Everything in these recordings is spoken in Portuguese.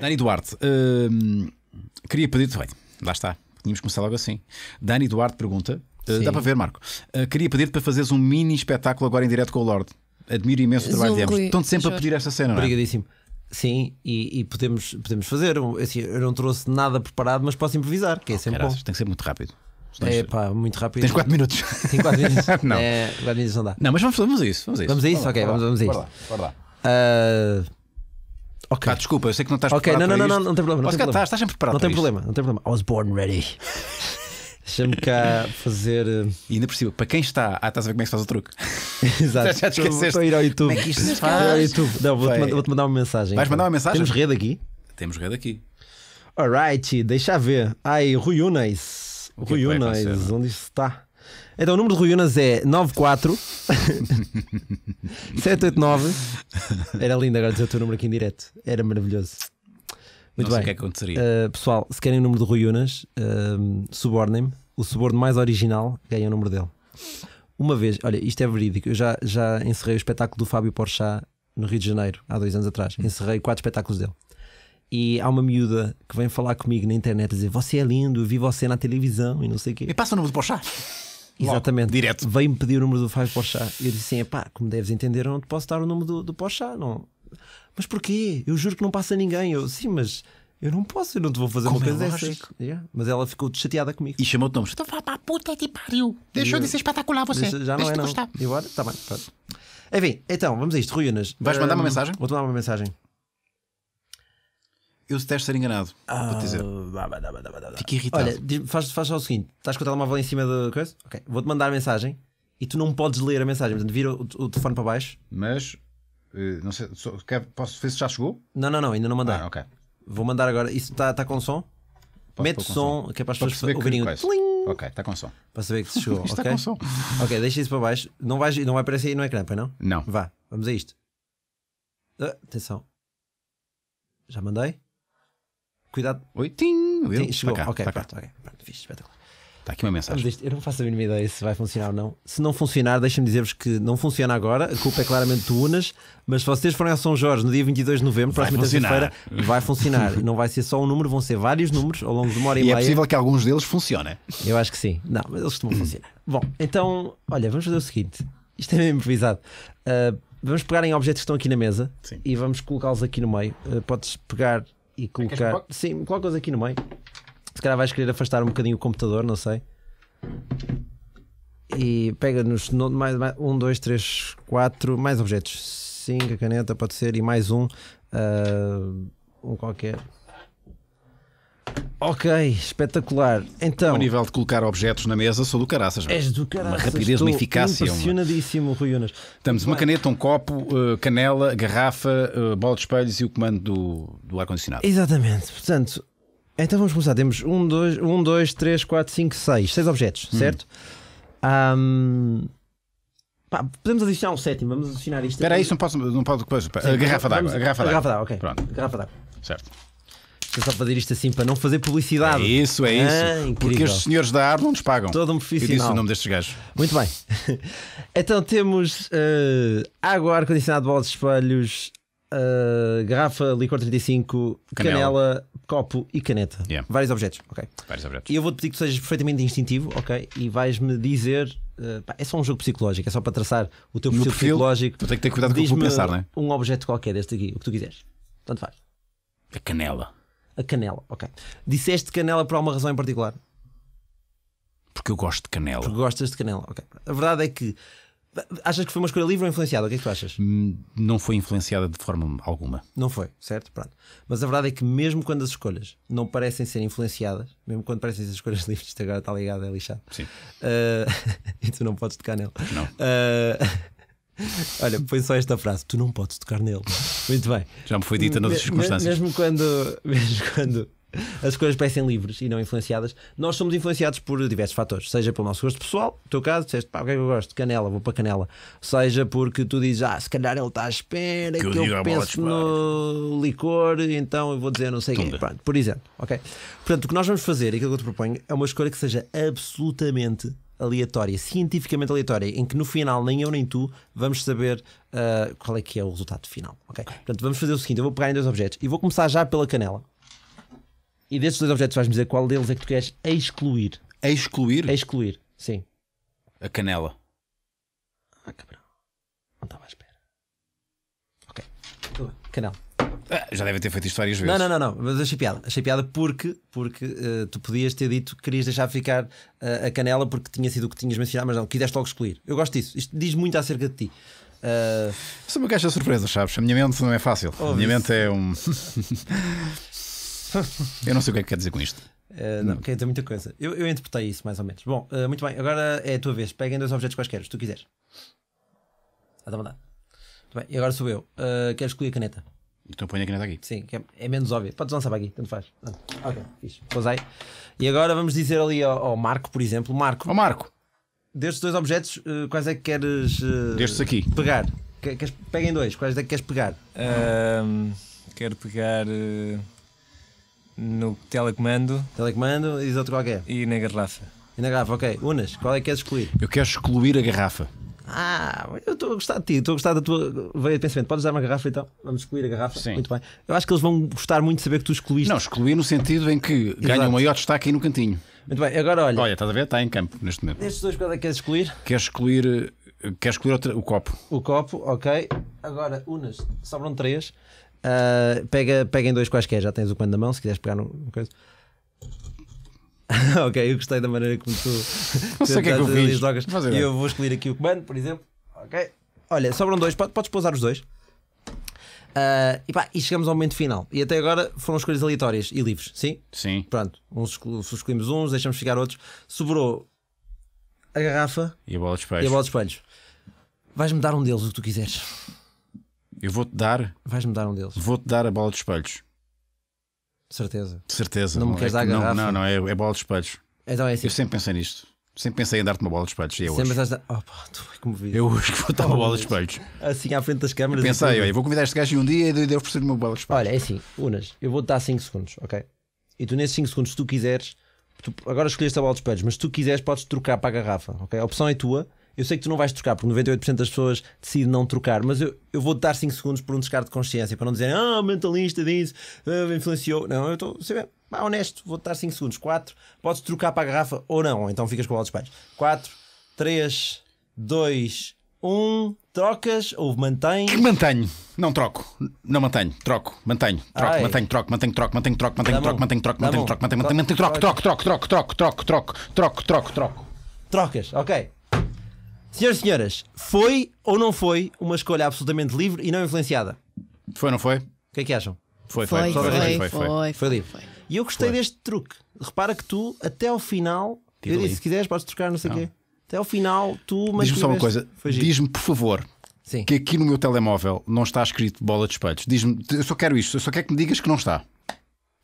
Dani Duarte, hum, queria pedir. Bem, lá está. Tínhamos começar logo assim. Dani Duarte pergunta. Uh, dá para ver, Marco. Uh, queria pedir-te para fazeres um mini espetáculo agora em direto com o Lorde. Admiro imenso o trabalho Zulco, de ambos. Estão sempre a pedir esta cena, não é? Obrigadíssimo. Sim, e, e, podemos, podemos fazer. Assim, eu não trouxe nada preparado, mas posso improvisar, que é oh, sempre Caraças, bom. Tem que ser muito rápido. Senão é pá, muito rápido. Tens 4 minutos. Tem 4 minutos. não. É, 4 minutos não dá. Não, mas vamos, vamos a isso. Vamos a isso, vamos a isso? Vamos ok, vamos, vamos a isso. Bora lá, Uh... Ok. Ah, desculpa, eu sei que não estás okay, preparado. Ok, não, não, não, não, tem problema. Não tem problema. Estás, sempre preparado. Não tem problema, não tem problema. I was born ready. Deixa-me cá fazer. Eh, e ainda por cima, para quem está. Ah, estás a ver como é que se faz o truque? Exato. Já te esqueceste. Estou ir ao YouTube. Como é que isto se faz? Ao YouTube. Não, vou-te mandar, vou mandar uma mensagem. Vais mandar uma então. mensagem? Temos rede aqui? Temos rede aqui. Alright, deixa ver. Ai, Rui Unas. É Rui Unas, onde está? Então o número de Rui Unas é 94 789. Era lindo agora dizer o teu número aqui em direto. Era maravilhoso. Muito Não bem. o que é que aconteceria. Uh, pessoal, se querem o número de Rui Unas, uh, ah, subornem-me. O suborno mais original ganha o número dele. Uma vez, olha, isto é verídico. Eu já, já encerrei o espetáculo do Fábio Porchá no Rio de Janeiro, há dois anos atrás. Hum. Encerrei quatro espetáculos dele. E há uma miúda que vem falar comigo na internet a dizer: Você é lindo, eu vi você na televisão e não sei o quê. Me passa o número do Porchá. Exatamente. direto. Veio-me pedir o número do Fábio Pochá. Eu disse assim: pá, como deves entender, não te posso dar o número do, do Pochá? Não. Mas porquê? Eu juro que não passa ninguém. Eu, sim, mas eu não posso, eu não te vou fazer como uma é coisa dessas. Yeah. Mas ela ficou chateada comigo. E chamou-te nomes. Então a para puta puta que pariu. Deixou eu... de ser espetacular você. Deixa, já não é, não. E agora? Tá bem. Pronto. Enfim, então, vamos a isto. Ruínas. Vais eh, mandar uma mensagem? Vou-te mandar uma mensagem eu se estar enganado. Ah, vou dizer. Dá, Fico irritado. Olha, faz, faz só o seguinte: estás com o telemóvel em cima da coisa? Ok, vou-te mandar a mensagem e tu não podes ler a mensagem, portanto, vira o, o telefone para baixo. Mas, eh, não sei, só, quer, posso ver se já chegou? Não, não, não, ainda não mandar. Ah, ok. Vou mandar agora. Isso está tá com som? Posso Mete o som, som, que é para as pessoas ouvirem o. Tling. Ok, está com som. Para saber que se chegou. está okay? com som. Ok, deixa isso para baixo. Não, vai não vai aparecer aí no ecrã, não? Não. Vá, vamos a isto. Ah, atenção. Já mandei? Cuidado. Oi, tim, tim chegou. Cá, ok, tá pronto, ok. Pronto, fixe, espetacular. Está aqui uma mensagem. Eu não faço a mínima ideia se vai funcionar ou não. Se não funcionar, deixem-me dizer-vos que não funciona agora. A culpa é claramente do Unas. Mas se vocês forem a São Jorge no dia 22 de novembro, próxima terça-feira, vai funcionar. não vai ser só um número, vão ser vários números ao longo de uma hora e, e é meia. é possível que alguns deles funcionem. Eu acho que sim. Não, mas eles costumam funcionar. Bom, então, olha, vamos fazer o seguinte. Isto é mesmo improvisado. Uh, vamos pegar em objetos que estão aqui na mesa sim. e vamos colocá-los aqui no meio. Uh, podes pegar e colocar. sim sim, os aqui no meio. Se calhar vais querer afastar um bocadinho o computador, não sei. E pega nos mais, mais um, dois, três, quatro, mais objetos. Cinco, a caneta pode ser, e mais um. Uh, um qualquer. Ok, espetacular. Então, ao nível de colocar objetos na mesa, sou do caraças. És do caraças. Uma rapidez, uma eficácia. Impressionadíssimo, uma... Rui Unas. Estamos uma caneta, um copo, eh, canela, garrafa, eh, bola de espelhos e o comando do, do ar-condicionado. Exatamente. Portanto, então vamos começar. Temos um, dois, um, dois três, quatro, cinco, seis. Seis objetos, hum. certo? Um... podemos adicionar um sétimo, vamos adicionar isto. Espera aí, não, posso, não pode depois. a garrafa d'água. A garrafa d'água, ok. Pronto. Garrafa d'água. Certo. Estou só a fazer isto assim para não fazer publicidade. É isso, é isso. Ah, Porque os senhores da ar não nos pagam. Todo um profissional. Eu disse o nome destes gajos. Muito bem. então temos uh, água, ar-condicionado, bolas espelhos, uh, garrafa, licor 35, canela. canela, copo e caneta. Yeah. Vários objetos. Ok. Vários objetos. E eu vou-te pedir que sejas perfeitamente instintivo, ok? E vais-me dizer é só um jogo psicológico, é só para traçar o teu perfil, perfil psicológico. Tu tens que ter cuidado com o que vou pensar, não é? Um objeto qualquer deste aqui, o que tu quiseres. Tanto faz. A canela. A canela, ok. Disseste canela por alguma razão em particular? Porque eu gosto de canela. Porque gostas de canela, ok. A verdade é que. Achas que foi uma escolha livre ou influenciada? O que é que tu achas? Hum, não foi influenciada de forma alguma. Não foi, certo? Pronto. Mas a verdade é que, mesmo quando as escolhas não parecem ser influenciadas, mesmo quando parecem ser escolhas livres, isto agora está ligado, é lixado. Sim. Uh... e tu não podes tocar nela. Não. Uh... Olha, põe só esta frase: tu não podes tocar nele. Muito bem. Já me foi dita noutras circunstâncias. Mesmo quando, mesmo quando as coisas parecem livres e não influenciadas, nós somos influenciados por diversos fatores. Seja pelo nosso gosto pessoal, no teu caso, disseste pá, o que é que eu gosto? de Canela, vou para canela. Seja porque tu dizes, ah, se calhar ele está à espera que, que eu, eu penso no licor, então eu vou dizer não sei quem. Pronto, por exemplo, ok? Portanto, o que nós vamos fazer, aquilo que eu te proponho, é uma escolha que seja absolutamente aleatória, cientificamente aleatória, em que no final nem eu nem tu vamos saber uh, qual é que é o resultado final. Okay? Portanto, vamos fazer o seguinte: eu vou pegar em dois objetos e vou começar já pela canela. E destes dois objetos vais-me dizer qual deles é que tu queres excluir. Excluir? Excluir, sim. A canela. Ah, cabrão. Não estava à espera. Ok. Canela. Ah, já devem ter feito isto várias vezes. Não, não, não, não. mas achei piada. Achei piada porque, porque uh, tu podias ter dito que querias deixar ficar uh, a canela porque tinha sido o que tinhas mencionado, mas não, quiseste logo excluir. Eu gosto disso. Isto diz muito acerca de ti. Uh... Sou uma caixa de surpresa, sabes? A minha mente não é fácil. Oh, a minha isso. mente é um. eu não sei o que é que quer dizer com isto. Uh, não, não. quer dizer muita coisa. Eu, eu interpretei isso mais ou menos. Bom, uh, muito bem, agora é a tua vez. Peguem dois objetos quaisquer, se tu quiseres. Está a mandar. Muito bem, e agora sou eu. Uh, quero escolher a caneta. Então põe a caneta aqui. Sim, é, é, menos óbvio. Podes lançar para aqui, tanto faz. Ah, ok, fixe. aí E agora vamos dizer ali ao, ao Marco, por exemplo. Marco. Ó Marco. Destes dois objetos, uh, quais é que queres. Uh, Destes aqui. Pegar. Que, queres, peguem dois, quais é que queres pegar? quero pegar. Uh, no telecomando. Telecomando e outro qualquer. E na garrafa. E na garrafa, ok. Unas, qual é que queres excluir? Eu quero excluir a garrafa. Ah, eu estou a gostar de ti, estou a gostar da tua veia de pensamento. Podes dar uma garrafa então? Vamos excluir a garrafa? Sim. Muito bem. Eu acho que eles vão gostar muito de saber que tu excluíste. Não, excluir no sentido em que ganha o maior destaque aí no cantinho. Muito bem, agora olha. Olha, estás a ver? Está em campo neste momento. nestes dois, qual é que queres excluir? Queres excluir, queres excluir outra- o copo. O copo, ok. Agora, unas, sobram três. Ah, pega, pega em dois quaisquer, já tens o comando na mão, se quiseres pegar no. no coisa. ok, eu gostei da maneira como tu. Não sei o que é que eu fiz. Drogas. E eu vou escolher aqui o comando, por exemplo. Ok. Olha, sobram dois, podes pousar os dois. Uh, e, pá, e chegamos ao momento final. E até agora foram escolhas aleatórias e livres, sim? Sim. Pronto, uns escol escolhemos uns, deixamos ficar outros. Sobrou a garrafa e a bola de espelhos. E a bola de espelhos. Vais-me dar um deles o que tu quiseres. Eu vou-te dar. Vais-me dar um deles. Vou-te dar a bola de espelhos. De certeza. De certeza. Não, me é queres é, dar garrafa não, não, é, é bola de espelhos. Então é assim. Eu sempre pensei nisto. Sempre pensei em dar-te uma bola de espelhos. E eu é sempre pensaste, oh pá, Eu hoje vou dar uma bola de oh, espelhos. Assim à frente das câmaras. Eu pensei, olha, vou convidar este gajo e um dia e devo oferecer uma bola de espelhos. Olha, é assim, Unas, eu vou-te dar 5 segundos, ok? E tu nesses 5 segundos, se tu quiseres, tu agora escolheste a bola de espelhos, mas se tu quiseres, podes trocar para a garrafa, ok? A opção é tua. Eu sei que tu não vais trocar, porque 98% das pessoas decidem não trocar, mas eu, eu vou dar 5 segundos por um descarte de consciência, para não dizerem, ah, mentalista disse, ah, influenciou. Não, eu estou, sabe, ah, honesto, vou dar 5 segundos. 4, podes trocar para a garrafa ou não, ou então ficas com o dos pais. 4, 3, 2, 1, trocas ou mantém? Que mantenho, não troco, não mantenho, troco, mantenho, troco, mantenho, troco, mantenho, troco, mantenho, troco, mantenho, tá tá troco, mantenho, troco, mantenho, troco, mantenho, troco, troco, troco, troco, troco, troco, troco, troco, troco, troco, troco, troco. Trocas, ok. Senhoras e senhores, foi ou não foi uma escolha absolutamente livre e não influenciada? Foi, ou não foi? O que é que acham? Foi, foi, foi, foi, foi, foi, foi livre. Foi. E eu gostei foi. deste truque. Repara que tu, até ao final, eu disse, se quiseres, podes trocar, não sei o quê. Até ao final, tu. Diz-me só uma coisa, diz-me, por favor, Sim. que aqui no meu telemóvel não está escrito bola de espelhos. Diz-me, eu só quero isto, eu só quero que me digas que não está.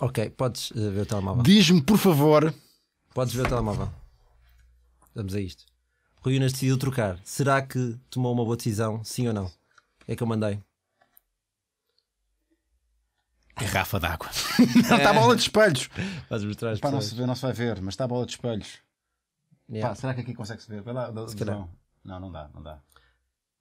Ok, podes eh, ver o telemóvel. Diz-me, por favor. Podes ver o telemóvel. Vamos a isto. Rui Unas decidiu trocar. Será que tomou uma boa decisão? Sim ou não? É que eu mandei. Garrafa d'água. não, está a bola de espelhos. Vais mostrar as Pá, não se vê, não se vai ver, mas está a bola de espelhos. Yeah. Pá, será que aqui consegue-se ver? Vai lá, Se não. não, não dá, não dá.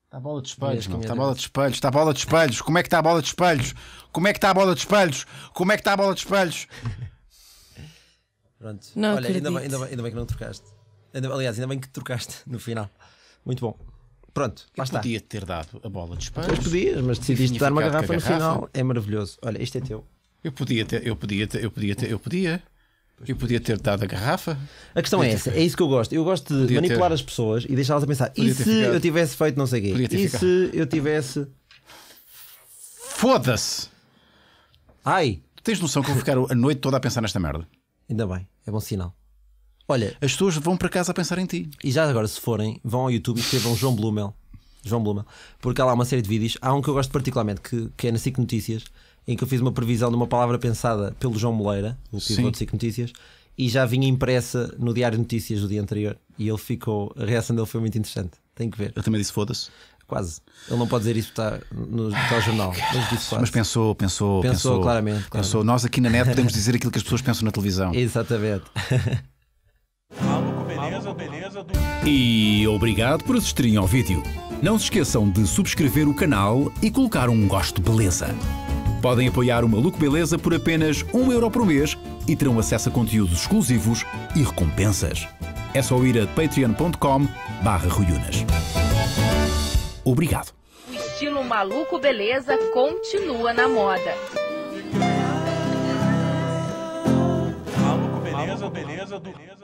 Está a tá bola de espelhos, meu. Está a bola de espelhos, é está a bola de espelhos. Como é que está a bola de espelhos? Como é que está a bola de espelhos? Como é que está a bola de espelhos? Pronto. Não Olha, ainda acredito. bem, ainda, bem, ainda bem que não trocaste. Aliás, ainda bem que trocaste no final. Muito bom. Pronto, lá está. Podia ter dado a bola de espanhos. podias, mas decidiste dar uma garrafa, garrafa, no final. É maravilhoso. Olha, este é teu. Eu podia ter, eu podia ter, eu podia ter, eu podia. Eu podia ter dado a garrafa. A questão podia é essa, é isso que eu gosto. Eu gosto de podia manipular ter... as pessoas e deixá-las a pensar. Podia e se ficado... eu tivesse feito não sei o quê? E ficado... se eu tivesse. Foda-se! Ai! Tu tens noção que eu vou ficar a noite toda a pensar nesta merda? Ainda bem, é bom sinal. Olha, as pessoas vão para casa a pensar em ti. E já agora, se forem, vão ao YouTube e escrevam João Blumel. João Blumel. Porque há lá uma série de vídeos. Há um que eu gosto particularmente, que, que é na SIC Notícias, em que eu fiz uma previsão de uma palavra pensada pelo João Moleira, o pivô de SIC Notícias, e já vinha impressa no Diário de Notícias do dia anterior. E ele ficou. A reação dele foi muito interessante. Tem que ver. Eu também disse foda-se. Quase. Ele não pode dizer isso está no está jornal. Mas, mas, pensou, pensou, pensou, pensou claramente, claramente. Pensou, nós aqui na net podemos dizer aquilo que as pessoas pensam na televisão. Exatamente. E obrigado por assistirem ao vídeo. Não se esqueçam de subscrever o canal e colocar um gosto beleza. Podem apoiar o Maluco Beleza por apenas 1 euro por mês e terão acesso a conteúdos exclusivos e recompensas. É só ir a patreon.com barra Obrigado. O estilo Maluco Beleza continua na moda. Maluco Beleza, beleza, beleza.